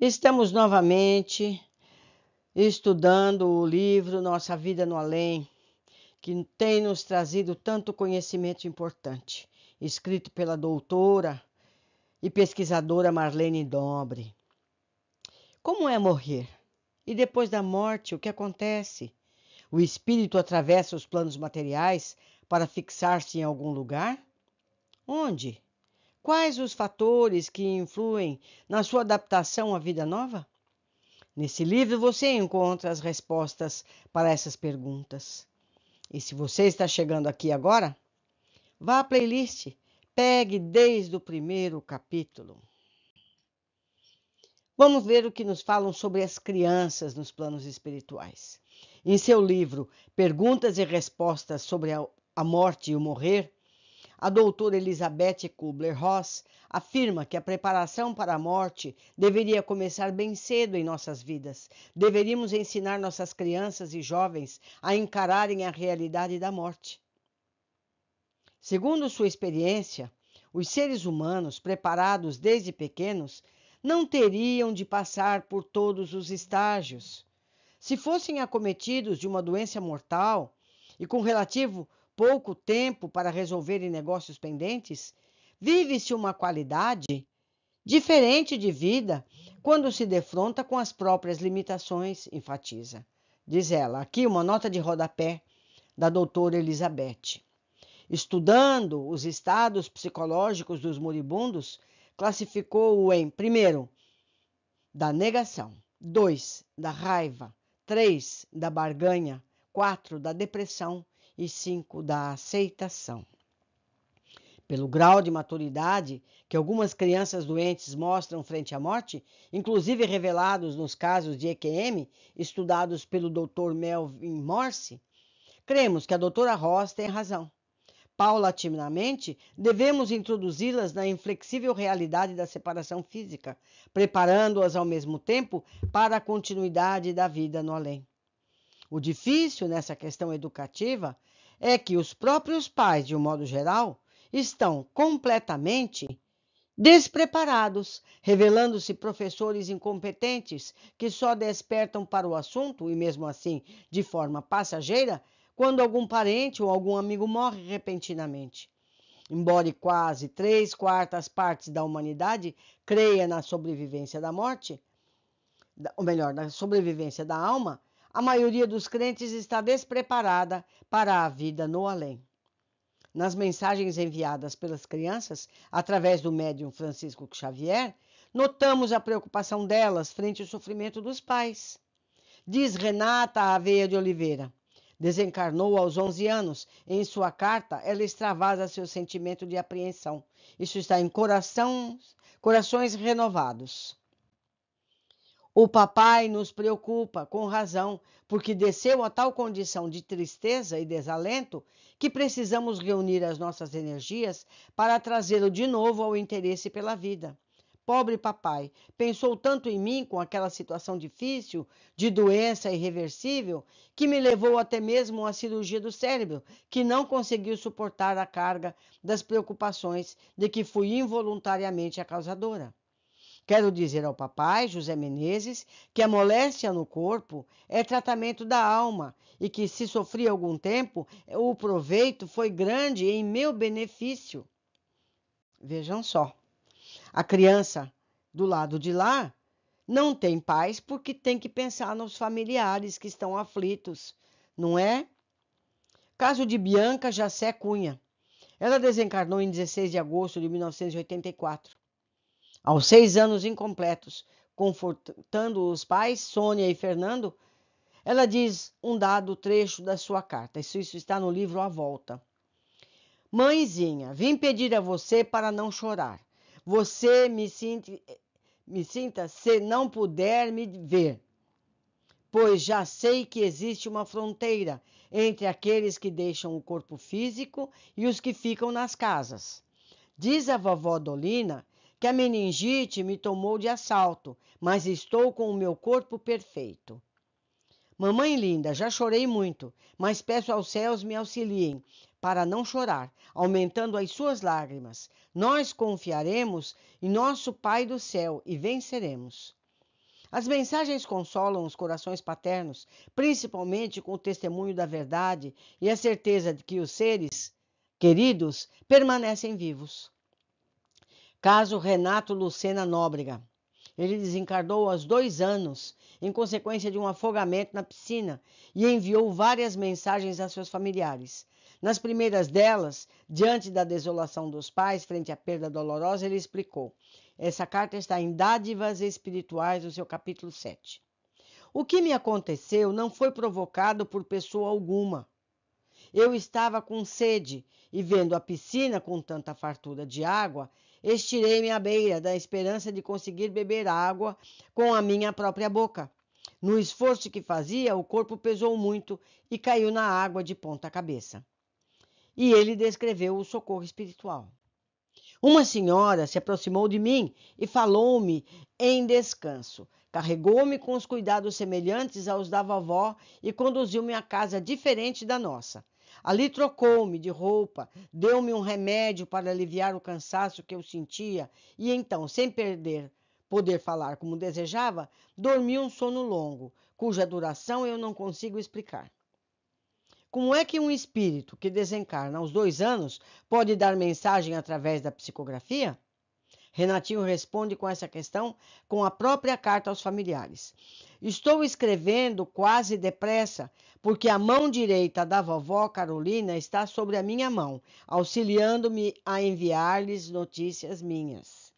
Estamos novamente estudando o livro Nossa Vida no Além, que tem nos trazido tanto conhecimento importante, escrito pela doutora e pesquisadora Marlene Dobre. Como é morrer? E depois da morte, o que acontece? O espírito atravessa os planos materiais para fixar-se em algum lugar? Onde? Quais os fatores que influem na sua adaptação à vida nova? Nesse livro você encontra as respostas para essas perguntas. E se você está chegando aqui agora, vá à playlist, pegue desde o primeiro capítulo. Vamos ver o que nos falam sobre as crianças nos planos espirituais. Em seu livro Perguntas e Respostas sobre a, Morte e o Morrer, a doutora Elizabeth Kubler-Ross afirma que a preparação para a morte deveria começar bem cedo em nossas vidas. Deveríamos ensinar nossas crianças e jovens a encararem a realidade da morte. Segundo sua experiência, os seres humanos preparados desde pequenos não teriam de passar por todos os estágios. Se fossem acometidos de uma doença mortal e com relativo pouco tempo para resolverem negócios pendentes, vive-se uma qualidade diferente de vida quando se defronta com as próprias limitações, enfatiza. Diz ela, aqui uma nota de rodapé da doutora Elizabeth. Estudando os estados psicológicos dos moribundos, classificou-o em, primeiro, da negação, dois, da raiva, três, da barganha, quatro, da depressão e 5 da aceitação. Pelo grau de maturidade que algumas crianças doentes mostram frente à morte, inclusive revelados nos casos de EQM estudados pelo Dr. Melvin Morse, cremos que a doutora Ross tem razão. Paulatinamente, devemos introduzi-las na inflexível realidade da separação física, preparando-as ao mesmo tempo para a continuidade da vida no além. O difícil nessa questão educativa é que os próprios pais, de um modo geral, estão completamente despreparados, revelando-se professores incompetentes que só despertam para o assunto, e mesmo assim de forma passageira, quando algum parente ou algum amigo morre repentinamente. Embora quase três quartas partes da humanidade creia na sobrevivência da morte, ou melhor, na sobrevivência da alma, a maioria dos crentes está despreparada para a vida no além. Nas mensagens enviadas pelas crianças através do médium Francisco Xavier, notamos a preocupação delas frente ao sofrimento dos pais. Diz Renata Aveia de Oliveira. Desencarnou aos 11 anos. Em sua carta, ela extravasa seu sentimento de apreensão. Isso está em corações renovados. O papai nos preocupa, com razão, porque desceu a tal condição de tristeza e desalento que precisamos reunir as nossas energias para trazê-lo de novo ao interesse pela vida. Pobre papai, pensou tanto em mim com aquela situação difícil, de doença irreversível, que me levou até mesmo à cirurgia do cérebro, que não conseguiu suportar a carga das preocupações de que fui involuntariamente a causadora. Quero dizer ao papai, José Menezes, que a moléstia no corpo é tratamento da alma e que, se sofri algum tempo, o proveito foi grande em meu benefício. Vejam só, a criança do lado de lá não tem paz porque tem que pensar nos familiares que estão aflitos, não é? Caso de Bianca Jacé Cunha. Ela desencarnou em 16 de agosto de 1984. Aos seis anos incompletos, confortando os pais, Sônia e Fernando, ela diz um dado trecho da sua carta. Isso, isso está no livro A Volta. Mãezinha, vim pedir a você para não chorar. Você me, me sinta se não puder me ver, pois já sei que existe uma fronteira entre aqueles que deixam o corpo físico e os que ficam nas casas. Diz a vovó Dolina que a meningite me tomou de assalto, mas estou com o meu corpo perfeito. Mamãe linda, já chorei muito, mas peço aos céus me auxiliem para não chorar, aumentando as suas lágrimas. Nós confiaremos em nosso Pai do céu e venceremos. As mensagens consolam os corações paternos, principalmente com o testemunho da verdade e a certeza de que os seres queridos permanecem vivos. Caso Renato Lucena Nóbrega. Ele desencarnou aos dois anos, em consequência de um afogamento na piscina, e enviou várias mensagens a seus familiares. Nas primeiras delas, diante da desolação dos pais frente à perda dolorosa, ele explicou: Essa carta está em Dádivas Espirituais, no seu capítulo 7. O que me aconteceu não foi provocado por pessoa alguma. Eu estava com sede e, vendo a piscina com tanta fartura de água, Estirei-me à beira da esperança de conseguir beber água com a minha própria boca. No esforço que fazia, o corpo pesou muito e caiu na água de ponta cabeça. E ele descreveu o socorro espiritual. Uma senhora se aproximou de mim e falou-me em descanso. Carregou-me com os cuidados semelhantes aos da vovó e conduziu-me a casa diferente da nossa. Ali trocou-me de roupa, deu-me um remédio para aliviar o cansaço que eu sentia e então, sem perder poder falar como desejava, dormi um sono longo, cuja duração eu não consigo explicar. Como é que um espírito que desencarna aos dois anos pode dar mensagem através da psicografia? Renatinho responde com essa questão com a própria carta aos familiares. Estou escrevendo quase depressa, porque a mão direita da vovó Carolina está sobre a minha mão, auxiliando-me a enviar-lhes notícias minhas.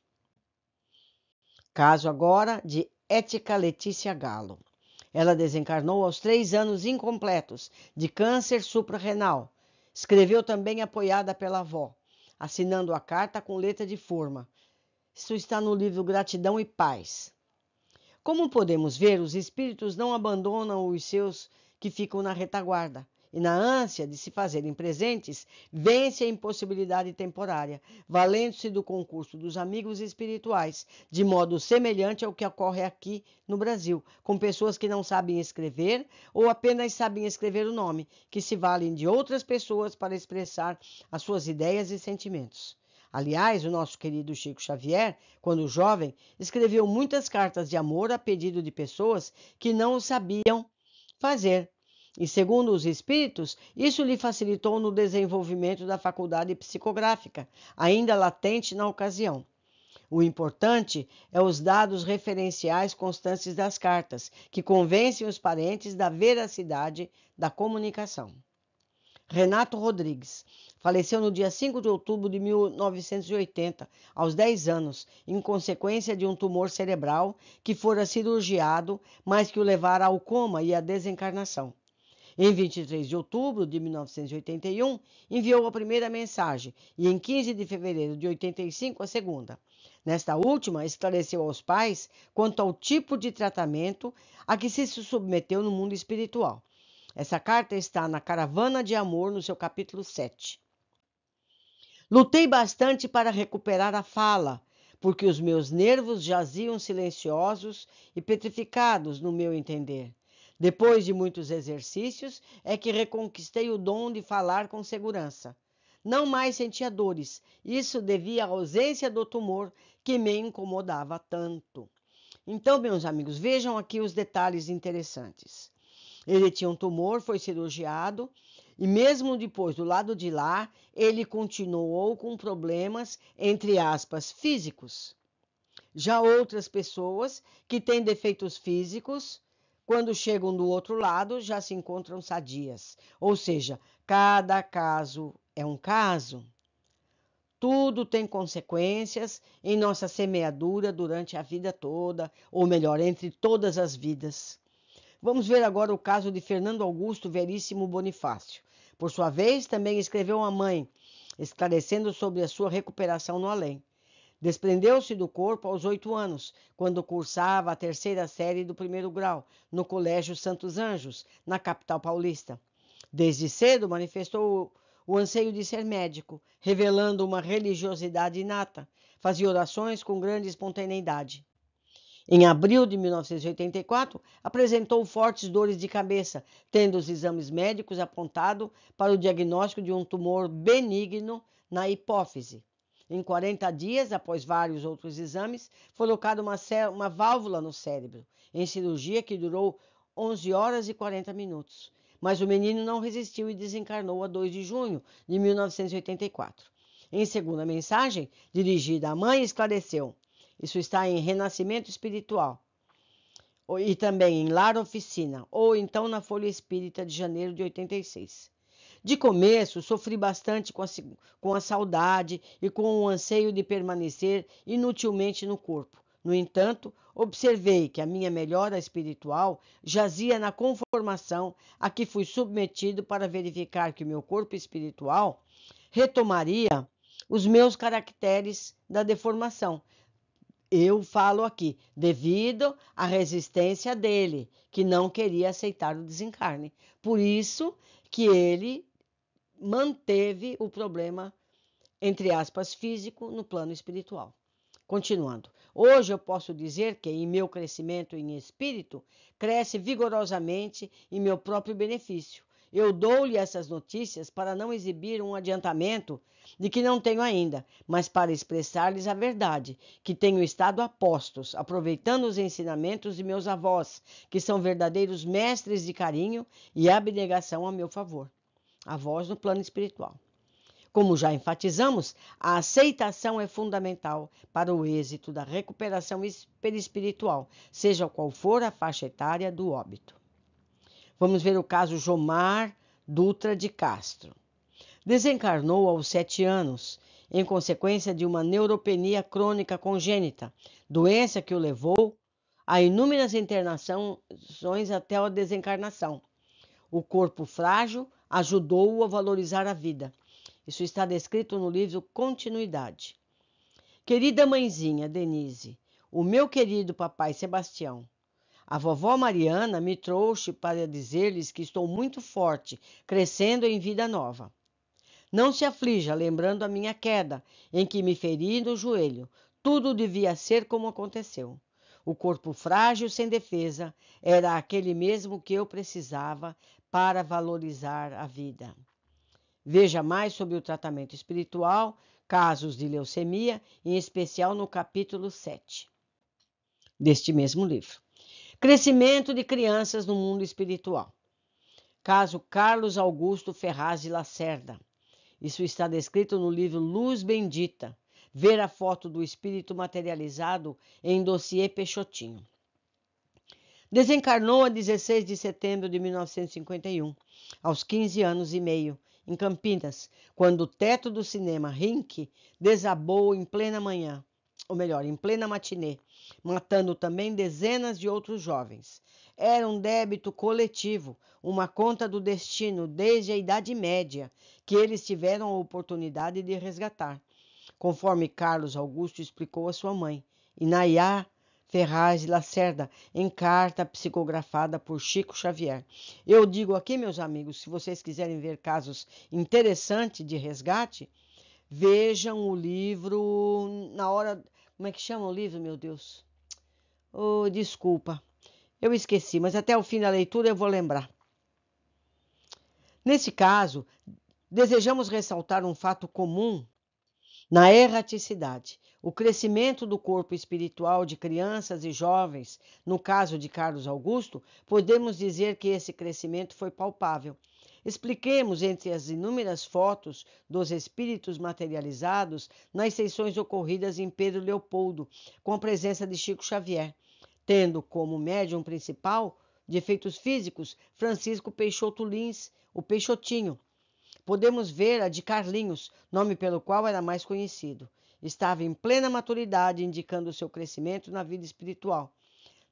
Caso agora de Ética Letícia Galo. Ela desencarnou aos três anos incompletos de câncer suprarrenal. Escreveu também apoiada pela avó, assinando a carta com letra de forma. Isso está no livro Gratidão e Paz. Como podemos ver, os espíritos não abandonam os seus que ficam na retaguarda e na ânsia de se fazerem presentes, vence a impossibilidade temporária, valendo-se do concurso dos amigos espirituais, de modo semelhante ao que ocorre aqui no Brasil, com pessoas que não sabem escrever ou apenas sabem escrever o nome, que se valem de outras pessoas para expressar as suas ideias e sentimentos. Aliás, o nosso querido Chico Xavier, quando jovem, escreveu muitas cartas de amor a pedido de pessoas que não sabiam fazer. E segundo os espíritos, isso lhe facilitou no desenvolvimento da faculdade psicográfica, ainda latente na ocasião. O importante é os dados referenciais constantes das cartas, que convencem os parentes da veracidade da comunicação. Renato Rodrigues. Faleceu no dia 5 de outubro de 1980, aos 10 anos, em consequência de um tumor cerebral que fora cirurgiado, mas que o levara ao coma e à desencarnação. Em 23 de outubro de 1981, enviou a primeira mensagem e em 15 de fevereiro de 85 a segunda. Nesta última, esclareceu aos pais quanto ao tipo de tratamento a que se submeteu no mundo espiritual. Essa carta está na Caravana de Amor, no seu capítulo 7. Lutei bastante para recuperar a fala, porque os meus nervos jaziam silenciosos e petrificados, no meu entender. Depois de muitos exercícios, é que reconquistei o dom de falar com segurança. Não mais sentia dores, isso devia à ausência do tumor que me incomodava tanto. Então, meus amigos, vejam aqui os detalhes interessantes. Ele tinha um tumor, foi cirurgiado e mesmo depois do lado de lá, ele continuou com problemas, entre aspas, físicos. Já outras pessoas que têm defeitos físicos, quando chegam do outro lado, já se encontram sadias. Ou seja, cada caso é um caso. Tudo tem consequências em nossa semeadura durante a vida toda, ou melhor, entre todas as vidas. Vamos ver agora o caso de Fernando Augusto Veríssimo Bonifácio, por sua vez, também escreveu à mãe, esclarecendo sobre a sua recuperação no além. Desprendeu-se do corpo aos oito anos, quando cursava a terceira série do primeiro grau, no Colégio Santos Anjos, na capital paulista. Desde cedo manifestou o anseio de ser médico, revelando uma religiosidade inata. Fazia orações com grande espontaneidade. Em abril de 1984, apresentou fortes dores de cabeça, tendo os exames médicos apontado para o diagnóstico de um tumor benigno na hipófise. Em 40 dias, após vários outros exames, foi colocada uma, uma válvula no cérebro, em cirurgia que durou 11 horas e 40 minutos. Mas o menino não resistiu e desencarnou a 2 de junho de 1984. Em segunda mensagem, dirigida à mãe, esclareceu: isso está em Renascimento Espiritual. E também em Lar Oficina, ou então na Folha Espírita de janeiro de 86. De começo, sofri bastante com a, com a saudade e com o anseio de permanecer inutilmente no corpo. No entanto, observei que a minha melhora espiritual jazia na conformação a que fui submetido para verificar que o meu corpo espiritual retomaria os meus caracteres da deformação, eu falo aqui, devido à resistência dele, que não queria aceitar o desencarne. Por isso que ele manteve o problema, entre aspas, físico no plano espiritual. Continuando, hoje eu posso dizer que em meu crescimento em espírito cresce vigorosamente em meu próprio benefício, eu dou-lhe essas notícias para não exibir um adiantamento de que não tenho ainda, mas para expressar-lhes a verdade, que tenho estado a postos, aproveitando os ensinamentos de meus avós, que são verdadeiros mestres de carinho e abnegação a meu favor. Avós no plano espiritual. Como já enfatizamos, a aceitação é fundamental para o êxito da recuperação perispiritual, seja qual for a faixa etária do óbito. Vamos ver o caso Jomar Dutra de Castro. Desencarnou aos sete anos, em consequência de uma neuropenia crônica congênita, doença que o levou a inúmeras internações até a desencarnação. O corpo frágil ajudou-o a valorizar a vida. Isso está descrito no livro Continuidade. Querida mãezinha Denise, o meu querido papai Sebastião, a vovó Mariana me trouxe para dizer-lhes que estou muito forte, crescendo em vida nova. Não se aflija, lembrando a minha queda, em que me feri no joelho. Tudo devia ser como aconteceu. O corpo frágil, sem defesa, era aquele mesmo que eu precisava para valorizar a vida. Veja mais sobre o tratamento espiritual, casos de leucemia, em especial no capítulo 7 deste mesmo livro. Crescimento de crianças no mundo espiritual. Caso Carlos Augusto Ferraz de Lacerda. Isso está descrito no livro Luz Bendita. Ver a foto do espírito materializado em dossiê Peixotinho. Desencarnou a 16 de setembro de 1951, aos 15 anos e meio, em Campinas, quando o teto do cinema Rink desabou em plena manhã, ou melhor, em plena matinê, matando também dezenas de outros jovens. Era um débito coletivo, uma conta do destino desde a Idade Média, que eles tiveram a oportunidade de resgatar, conforme Carlos Augusto explicou a sua mãe. Inaiá Ferraz de Lacerda, em carta psicografada por Chico Xavier. Eu digo aqui, meus amigos, se vocês quiserem ver casos interessantes de resgate, vejam o livro na hora como é que chama o livro, meu Deus? Oh, desculpa. Eu esqueci, mas até o fim da leitura eu vou lembrar. Nesse caso, desejamos ressaltar um fato comum na erraticidade. O crescimento do corpo espiritual de crianças e jovens, no caso de Carlos Augusto, podemos dizer que esse crescimento foi palpável, Expliquemos, entre as inúmeras fotos dos espíritos materializados, nas sessões ocorridas em Pedro Leopoldo, com a presença de Chico Xavier, tendo como médium principal de efeitos físicos Francisco Peixoto Lins, o Peixotinho. Podemos ver a de Carlinhos, nome pelo qual era mais conhecido. Estava em plena maturidade, indicando seu crescimento na vida espiritual.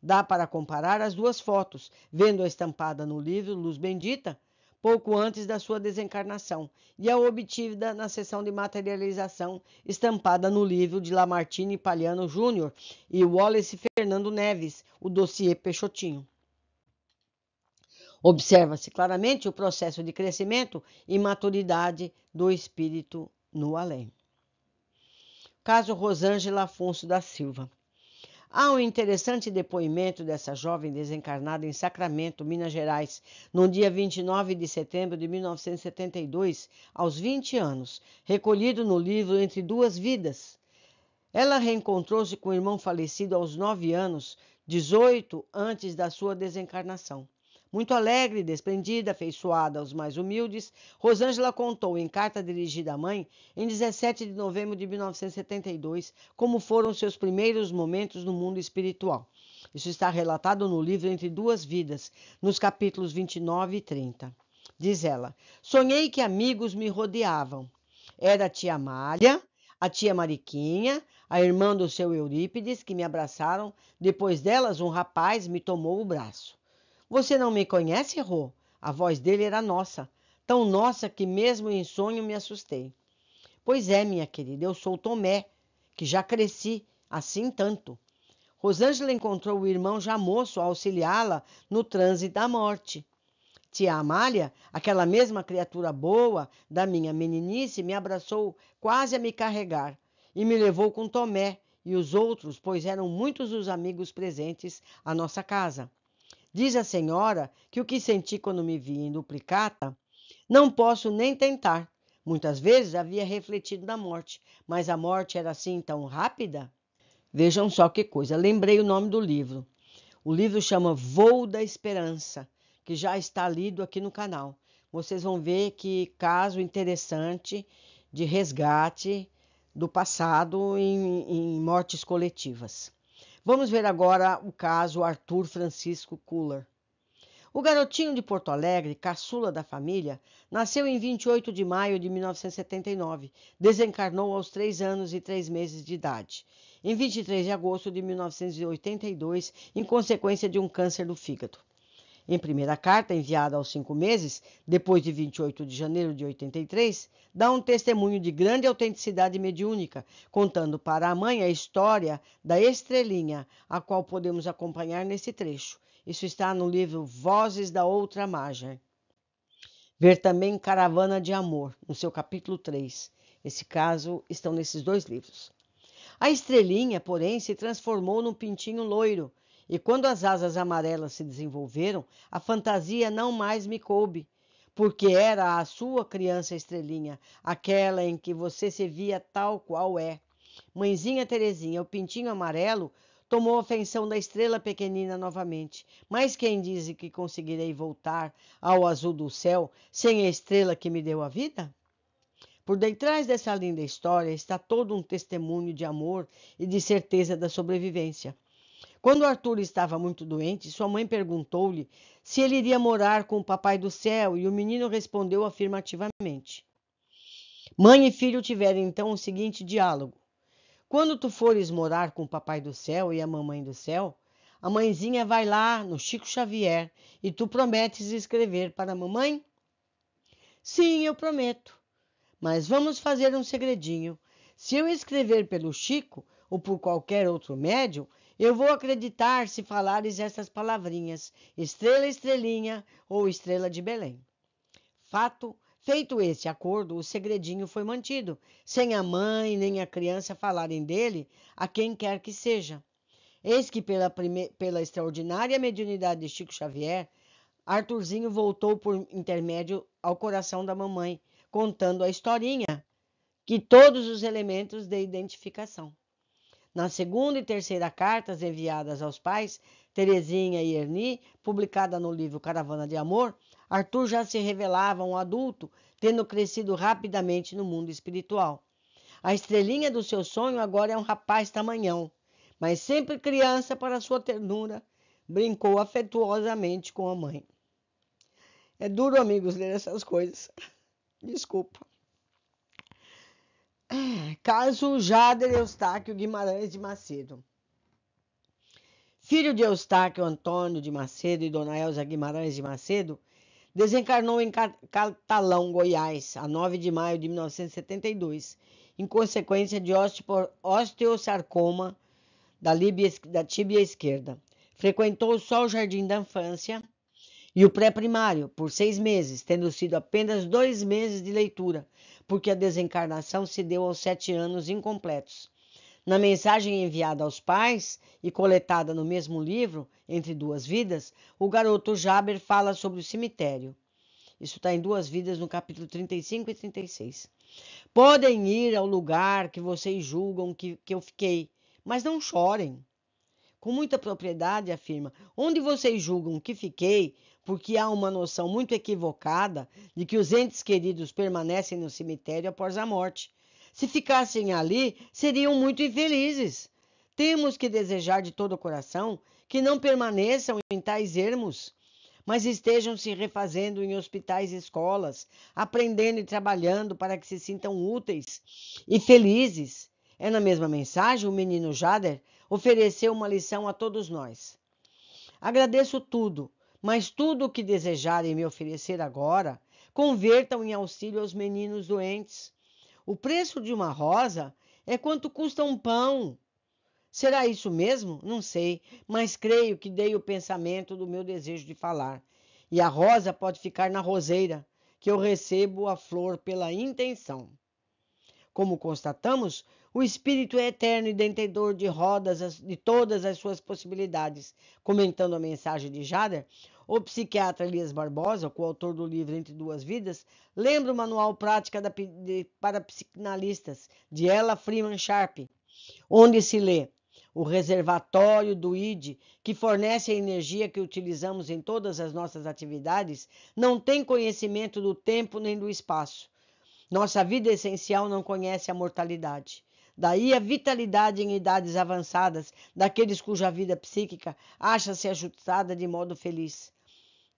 Dá para comparar as duas fotos, vendo a estampada no livro Luz Bendita, pouco antes da sua desencarnação, e é obtida na sessão de materialização estampada no livro de Lamartine Palhano Júnior e Wallace Fernando Neves, o dossiê Peixotinho. Observa-se claramente o processo de crescimento e maturidade do espírito no além. Caso Rosângela Afonso da Silva. Há um interessante depoimento dessa jovem desencarnada em Sacramento, Minas Gerais, no dia 29 de setembro de 1972, aos 20 anos, recolhido no livro Entre Duas Vidas. Ela reencontrou-se com o irmão falecido aos 9 anos, 18 antes da sua desencarnação. Muito alegre, desprendida, afeiçoada aos mais humildes, Rosângela contou em carta dirigida à mãe, em 17 de novembro de 1972, como foram seus primeiros momentos no mundo espiritual. Isso está relatado no livro Entre Duas Vidas, nos capítulos 29 e 30. Diz ela: Sonhei que amigos me rodeavam. Era a tia Malha, a tia Mariquinha, a irmã do seu Eurípides, que me abraçaram. Depois delas, um rapaz me tomou o braço. Você não me conhece, Rô? A voz dele era nossa, tão nossa que mesmo em sonho me assustei. Pois é, minha querida, eu sou Tomé, que já cresci assim tanto. Rosângela encontrou o irmão já moço a auxiliá-la no transe da morte. Tia Amália, aquela mesma criatura boa da minha meninice, me abraçou quase a me carregar e me levou com Tomé e os outros, pois eram muitos os amigos presentes à nossa casa. Diz a senhora que o que senti quando me vi em duplicata não posso nem tentar. Muitas vezes havia refletido na morte, mas a morte era assim tão rápida? Vejam só que coisa, lembrei o nome do livro. O livro chama Voo da Esperança, que já está lido aqui no canal. Vocês vão ver que caso interessante de resgate do passado em, em mortes coletivas. Vamos ver agora o caso Arthur Francisco Kuller. O garotinho de Porto Alegre, caçula da família, nasceu em 28 de maio de 1979, desencarnou aos 3 anos e 3 meses de idade, em 23 de agosto de 1982, em consequência de um câncer do fígado. Em primeira carta, enviada aos cinco meses, depois de 28 de janeiro de 83, dá um testemunho de grande autenticidade mediúnica, contando para a mãe a história da estrelinha, a qual podemos acompanhar nesse trecho. Isso está no livro Vozes da Outra Margem. Ver também Caravana de Amor, no seu capítulo 3. Esse caso estão nesses dois livros. A estrelinha, porém, se transformou num pintinho loiro e quando as asas amarelas se desenvolveram, a fantasia não mais me coube, porque era a sua criança estrelinha, aquela em que você se via tal qual é. Mãezinha Terezinha, o pintinho amarelo, tomou a feição da estrela pequenina novamente. Mas quem diz que conseguirei voltar ao azul do céu sem a estrela que me deu a vida? Por detrás dessa linda história está todo um testemunho de amor e de certeza da sobrevivência. Quando Arthur estava muito doente, sua mãe perguntou-lhe se ele iria morar com o papai do céu e o menino respondeu afirmativamente. Mãe e filho tiveram então o seguinte diálogo: Quando tu fores morar com o papai do céu e a mamãe do céu, a mãezinha vai lá no Chico Xavier e tu prometes escrever para a mamãe? Sim, eu prometo. Mas vamos fazer um segredinho. Se eu escrever pelo Chico ou por qualquer outro médium, eu vou acreditar se falares estas palavrinhas: estrela, estrelinha ou estrela de Belém. Fato Feito esse acordo, o segredinho foi mantido, sem a mãe nem a criança falarem dele a quem quer que seja. Eis que, pela, prime... pela extraordinária mediunidade de Chico Xavier, Arthurzinho voltou por intermédio ao coração da mamãe, contando a historinha que todos os elementos de identificação. Na segunda e terceira cartas enviadas aos pais, Terezinha e Erni, publicada no livro Caravana de Amor, Arthur já se revelava um adulto, tendo crescido rapidamente no mundo espiritual. A estrelinha do seu sonho agora é um rapaz tamanhão, mas sempre criança para sua ternura, brincou afetuosamente com a mãe. É duro, amigos, ler essas coisas. Desculpa. Caso Jader Eustáquio Guimarães de Macedo. Filho de Eustáquio Antônio de Macedo e Dona Elza Guimarães de Macedo, desencarnou em Catalão, Goiás, a 9 de maio de 1972, em consequência de osteosarcoma da, líbia, da tíbia esquerda. Frequentou só o jardim da infância e o pré-primário por seis meses, tendo sido apenas dois meses de leitura, porque a desencarnação se deu aos sete anos incompletos. Na mensagem enviada aos pais e coletada no mesmo livro, Entre Duas Vidas, o garoto Jaber fala sobre o cemitério. Isso está em Duas Vidas, no capítulo 35 e 36. Podem ir ao lugar que vocês julgam que, que eu fiquei, mas não chorem com muita propriedade, afirma: onde vocês julgam que fiquei, porque há uma noção muito equivocada de que os entes queridos permanecem no cemitério após a morte. Se ficassem ali, seriam muito infelizes. Temos que desejar de todo o coração que não permaneçam em tais ermos, mas estejam se refazendo em hospitais e escolas, aprendendo e trabalhando para que se sintam úteis e felizes. É na mesma mensagem o menino Jader ofereceu uma lição a todos nós. Agradeço tudo, mas tudo o que desejarem me oferecer agora, convertam em auxílio aos meninos doentes. O preço de uma rosa é quanto custa um pão. Será isso mesmo? Não sei, mas creio que dei o pensamento do meu desejo de falar. E a rosa pode ficar na roseira, que eu recebo a flor pela intenção. Como constatamos, o Espírito é eterno e detentor de, rodas, de todas as suas possibilidades. Comentando a mensagem de Jader, o psiquiatra Elias Barbosa, coautor do livro Entre Duas Vidas, lembra o manual prática da, de, para psicanalistas de Ella Freeman Sharp, onde se lê o reservatório do ID, que fornece a energia que utilizamos em todas as nossas atividades, não tem conhecimento do tempo nem do espaço. Nossa vida essencial não conhece a mortalidade. Daí a vitalidade em idades avançadas daqueles cuja vida psíquica acha-se ajustada de modo feliz.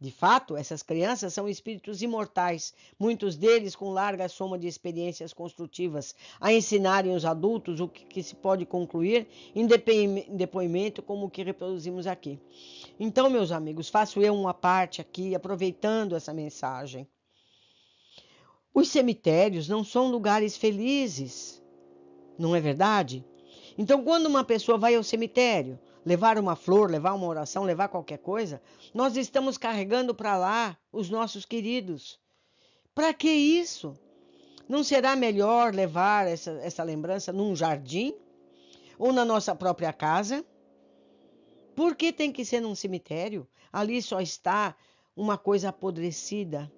De fato, essas crianças são espíritos imortais, muitos deles com larga soma de experiências construtivas, a ensinarem os adultos o que, que se pode concluir em depoimento como o que reproduzimos aqui. Então, meus amigos, faço eu uma parte aqui, aproveitando essa mensagem. Os cemitérios não são lugares felizes, não é verdade? Então, quando uma pessoa vai ao cemitério, levar uma flor, levar uma oração, levar qualquer coisa, nós estamos carregando para lá os nossos queridos. Para que isso? Não será melhor levar essa, essa lembrança num jardim ou na nossa própria casa? Por que tem que ser num cemitério? Ali só está uma coisa apodrecida,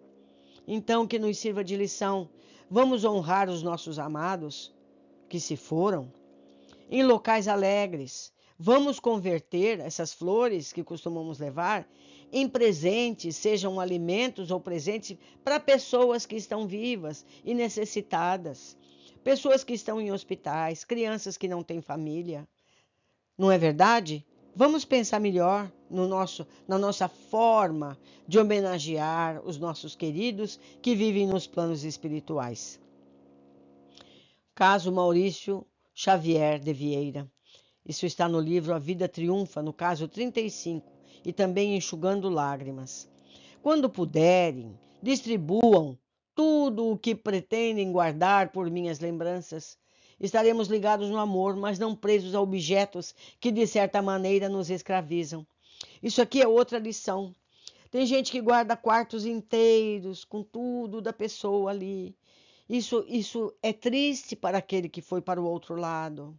então, que nos sirva de lição. Vamos honrar os nossos amados que se foram em locais alegres. Vamos converter essas flores que costumamos levar em presentes, sejam alimentos ou presentes para pessoas que estão vivas e necessitadas, pessoas que estão em hospitais, crianças que não têm família. Não é verdade? Vamos pensar melhor no nosso, na nossa forma de homenagear os nossos queridos que vivem nos planos espirituais. Caso Maurício Xavier de Vieira. Isso está no livro A Vida Triunfa, no caso 35, e também Enxugando Lágrimas. Quando puderem, distribuam tudo o que pretendem guardar por minhas lembranças. Estaremos ligados no amor, mas não presos a objetos que, de certa maneira, nos escravizam. Isso aqui é outra lição. Tem gente que guarda quartos inteiros com tudo da pessoa ali. Isso, isso é triste para aquele que foi para o outro lado.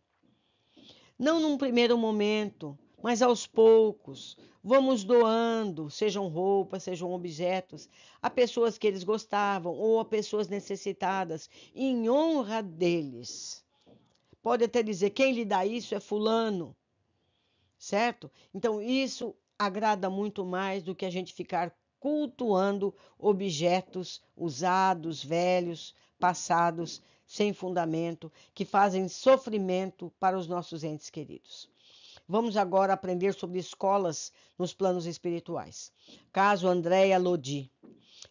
Não num primeiro momento, mas aos poucos. Vamos doando, sejam roupas, sejam objetos, a pessoas que eles gostavam ou a pessoas necessitadas, em honra deles. Pode até dizer: quem lhe dá isso é Fulano, certo? Então, isso agrada muito mais do que a gente ficar cultuando objetos usados, velhos, passados, sem fundamento, que fazem sofrimento para os nossos entes queridos. Vamos agora aprender sobre escolas nos planos espirituais. Caso Andréia Lodi.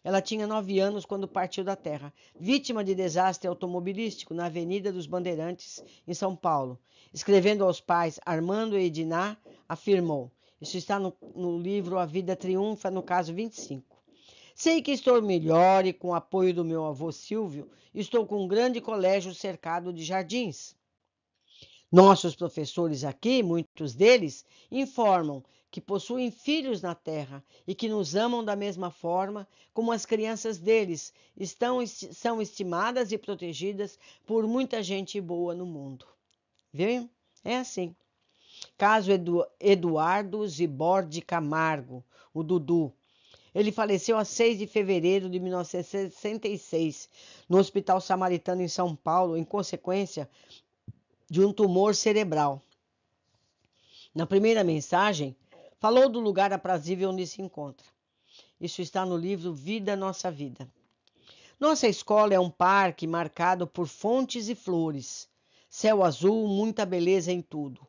Ela tinha nove anos quando partiu da Terra, vítima de desastre automobilístico na Avenida dos Bandeirantes, em São Paulo. Escrevendo aos pais Armando e Ediná, afirmou: isso está no, no livro A Vida Triunfa, no caso 25. Sei que estou melhor e com o apoio do meu avô Silvio, estou com um grande colégio cercado de jardins. Nossos professores aqui, muitos deles, informam que possuem filhos na terra e que nos amam da mesma forma como as crianças deles estão, são estimadas e protegidas por muita gente boa no mundo. Viu? É assim. Caso Edu, Eduardo Ziborde Camargo, o Dudu. Ele faleceu a 6 de fevereiro de 1966 no Hospital Samaritano em São Paulo, em consequência de um tumor cerebral. Na primeira mensagem, falou do lugar aprazível onde se encontra. Isso está no livro Vida Nossa Vida. Nossa escola é um parque marcado por fontes e flores, céu azul, muita beleza em tudo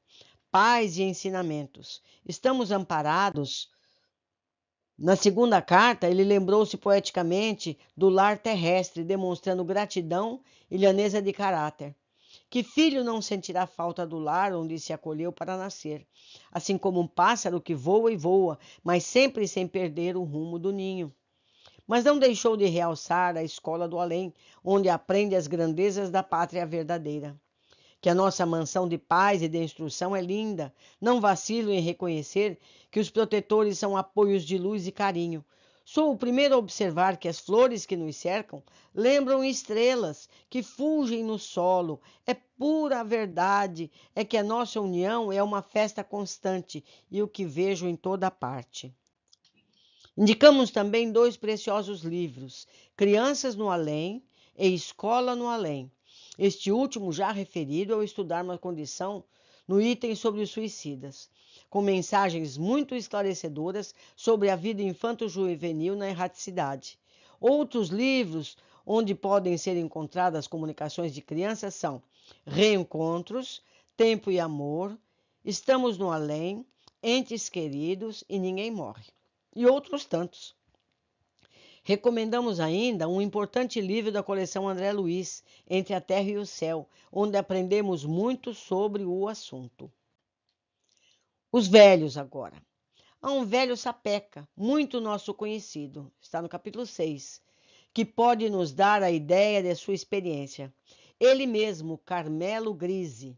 paz e ensinamentos. Estamos amparados. Na segunda carta, ele lembrou-se poeticamente do lar terrestre, demonstrando gratidão e lhaneza de caráter. Que filho não sentirá falta do lar onde se acolheu para nascer, assim como um pássaro que voa e voa, mas sempre sem perder o rumo do ninho. Mas não deixou de realçar a escola do além, onde aprende as grandezas da pátria verdadeira que a nossa mansão de paz e de instrução é linda. Não vacilo em reconhecer que os protetores são apoios de luz e carinho. Sou o primeiro a observar que as flores que nos cercam lembram estrelas que fulgem no solo. É pura verdade, é que a nossa união é uma festa constante e o que vejo em toda parte. Indicamos também dois preciosos livros: Crianças no Além e Escola no Além este último já referido ao é estudar uma condição no item sobre os suicidas, com mensagens muito esclarecedoras sobre a vida infanto-juvenil na erraticidade. Outros livros onde podem ser encontradas comunicações de crianças são Reencontros, Tempo e Amor, Estamos no Além, Entes Queridos e Ninguém Morre, e outros tantos. Recomendamos ainda um importante livro da coleção André Luiz, Entre a Terra e o Céu, onde aprendemos muito sobre o assunto. Os velhos agora. Há um velho sapeca, muito nosso conhecido, está no capítulo 6, que pode nos dar a ideia de sua experiência. Ele mesmo, Carmelo Grise,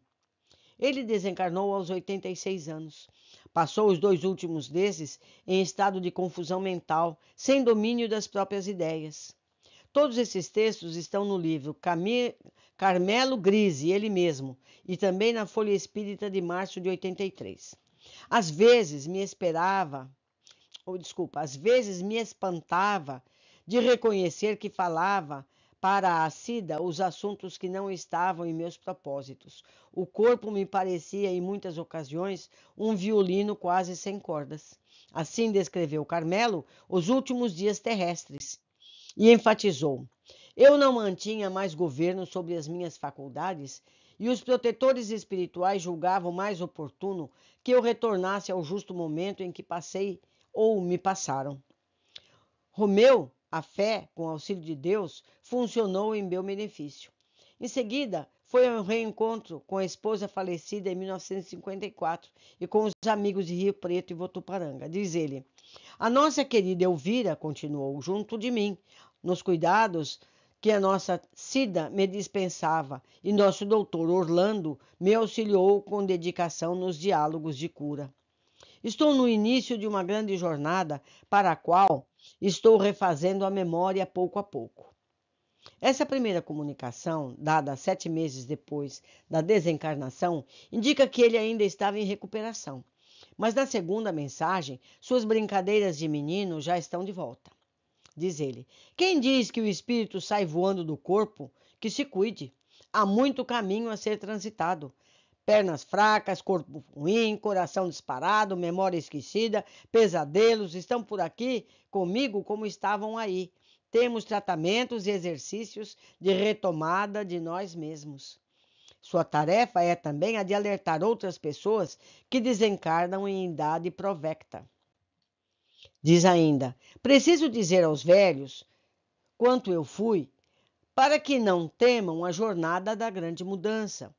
ele desencarnou aos 86 anos. Passou os dois últimos meses em estado de confusão mental, sem domínio das próprias ideias. Todos esses textos estão no livro Carmelo Grise, ele mesmo, e também na Folha Espírita de março de 83. Às vezes me esperava, ou desculpa, às vezes me espantava de reconhecer que falava para a Cida os assuntos que não estavam em meus propósitos. O corpo me parecia, em muitas ocasiões, um violino quase sem cordas. Assim descreveu Carmelo os últimos dias terrestres e enfatizou: Eu não mantinha mais governo sobre as minhas faculdades. E os protetores espirituais julgavam mais oportuno que eu retornasse ao justo momento em que passei ou me passaram. Romeu a fé, com auxílio de Deus, funcionou em meu benefício. Em seguida, foi ao reencontro com a esposa falecida em 1954 e com os amigos de Rio Preto e Votuparanga. Diz ele: A nossa querida Elvira continuou junto de mim, nos cuidados que a nossa Cida me dispensava e nosso doutor Orlando me auxiliou com dedicação nos diálogos de cura. Estou no início de uma grande jornada para a qual Estou refazendo a memória pouco a pouco. Essa primeira comunicação, dada sete meses depois da desencarnação, indica que ele ainda estava em recuperação. Mas na segunda mensagem, suas brincadeiras de menino já estão de volta. Diz ele: Quem diz que o espírito sai voando do corpo, que se cuide. Há muito caminho a ser transitado pernas fracas, corpo ruim, coração disparado, memória esquecida, pesadelos, estão por aqui comigo como estavam aí. Temos tratamentos e exercícios de retomada de nós mesmos. Sua tarefa é também a de alertar outras pessoas que desencarnam em idade provecta. Diz ainda: preciso dizer aos velhos quanto eu fui, para que não temam a jornada da grande mudança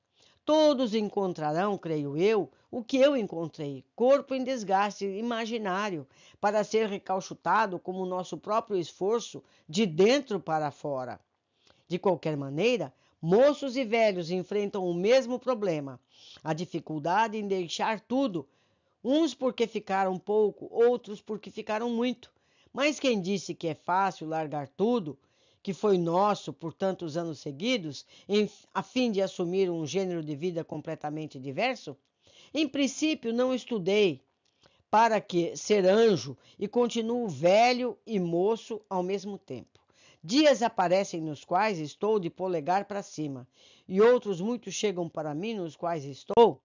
Todos encontrarão, creio eu, o que eu encontrei: corpo em desgaste imaginário, para ser recalchutado como nosso próprio esforço de dentro para fora. De qualquer maneira, moços e velhos enfrentam o mesmo problema: a dificuldade em deixar tudo, uns porque ficaram pouco, outros porque ficaram muito. Mas quem disse que é fácil largar tudo que foi nosso por tantos anos seguidos, em, a fim de assumir um gênero de vida completamente diverso? Em princípio, não estudei para que ser anjo e continuo velho e moço ao mesmo tempo. Dias aparecem nos quais estou de polegar para cima, e outros muitos chegam para mim nos quais estou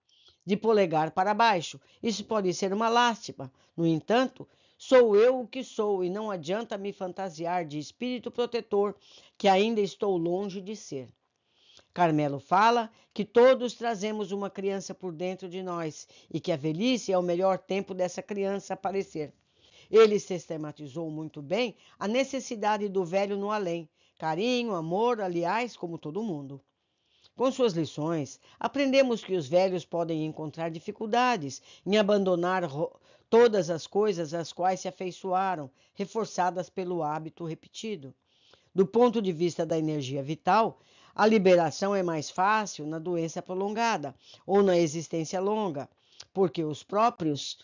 de polegar para baixo. Isso pode ser uma lástima. No entanto, Sou eu o que sou e não adianta me fantasiar de espírito protetor que ainda estou longe de ser. Carmelo fala que todos trazemos uma criança por dentro de nós e que a velhice é o melhor tempo dessa criança aparecer. Ele sistematizou muito bem a necessidade do velho no além, carinho, amor, aliás, como todo mundo. Com suas lições, aprendemos que os velhos podem encontrar dificuldades em abandonar todas as coisas às quais se afeiçoaram, reforçadas pelo hábito repetido. Do ponto de vista da energia vital, a liberação é mais fácil na doença prolongada ou na existência longa, porque os próprios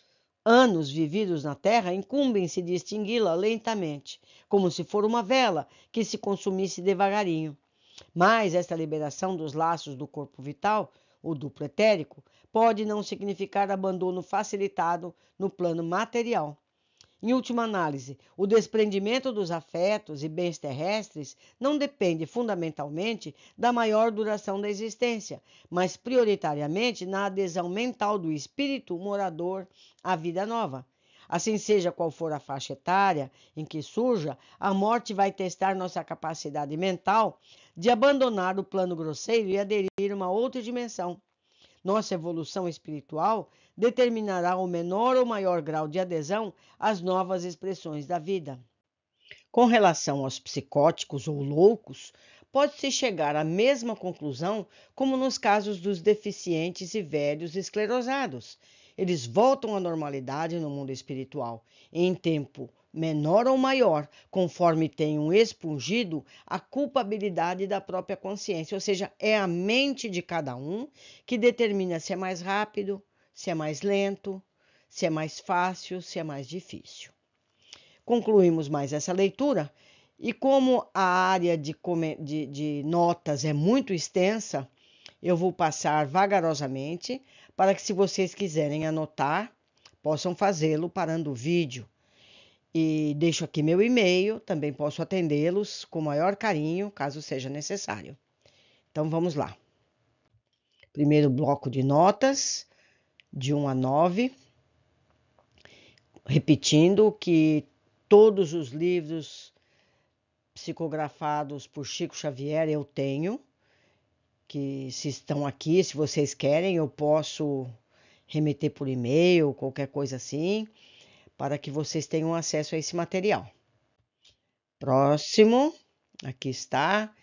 anos vividos na Terra incumbem-se de extingui-la lentamente, como se for uma vela que se consumisse devagarinho. Mas esta liberação dos laços do corpo vital, o duplo etérico, pode não significar abandono facilitado no plano material. Em última análise, o desprendimento dos afetos e bens terrestres não depende fundamentalmente da maior duração da existência, mas prioritariamente na adesão mental do espírito morador à vida nova. Assim seja qual for a faixa etária em que surja, a morte vai testar nossa capacidade mental de abandonar o plano grosseiro e aderir a uma outra dimensão. Nossa evolução espiritual determinará o menor ou maior grau de adesão às novas expressões da vida. Com relação aos psicóticos ou loucos, pode-se chegar à mesma conclusão como nos casos dos deficientes e velhos esclerosados, eles voltam à normalidade no mundo espiritual, em tempo menor ou maior, conforme tenham expungido a culpabilidade da própria consciência, ou seja, é a mente de cada um que determina se é mais rápido, se é mais lento, se é mais fácil, se é mais difícil. Concluímos mais essa leitura. E como a área de, de, de notas é muito extensa, eu vou passar vagarosamente para que, se vocês quiserem anotar, possam fazê-lo parando o vídeo. E deixo aqui meu e-mail, também posso atendê-los com maior carinho, caso seja necessário. Então vamos lá. Primeiro bloco de notas, de 1 a 9. Repetindo que todos os livros psicografados por Chico Xavier eu tenho que se estão aqui, se vocês querem, eu posso remeter por e-mail, qualquer coisa assim, para que vocês tenham acesso a esse material. Próximo, aqui está.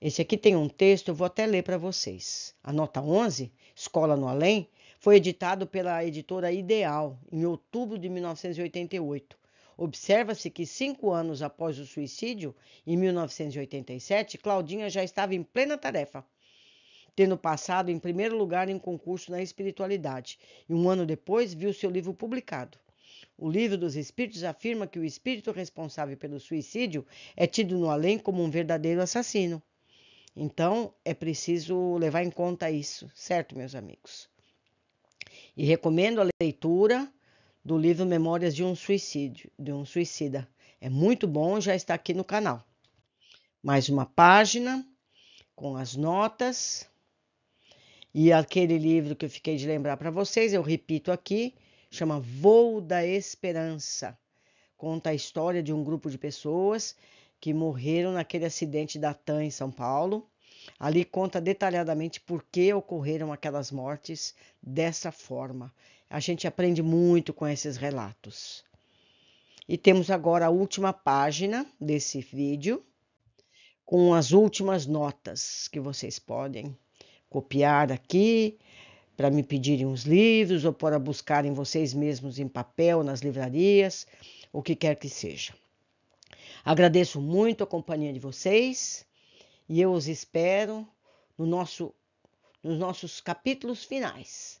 Esse aqui tem um texto, eu vou até ler para vocês. A nota 11, Escola no Além, foi editado pela editora Ideal em outubro de 1988 Observa-se que cinco anos após o suicídio, em 1987, Claudinha já estava em plena tarefa, tendo passado em primeiro lugar em concurso na espiritualidade, e um ano depois viu seu livro publicado. O livro dos Espíritos afirma que o espírito responsável pelo suicídio é tido no além como um verdadeiro assassino. Então, é preciso levar em conta isso, certo, meus amigos? E recomendo a leitura do livro Memórias de um Suicídio, de um Suicida. É muito bom, já está aqui no canal. Mais uma página com as notas. E aquele livro que eu fiquei de lembrar para vocês, eu repito aqui, chama Voo da Esperança. Conta a história de um grupo de pessoas que morreram naquele acidente da TAM em São Paulo. Ali conta detalhadamente por que ocorreram aquelas mortes dessa forma. A gente aprende muito com esses relatos. E temos agora a última página desse vídeo com as últimas notas que vocês podem copiar aqui para me pedirem os livros ou para buscarem vocês mesmos em papel nas livrarias, o que quer que seja. Agradeço muito a companhia de vocês e eu os espero no nosso, nos nossos capítulos finais.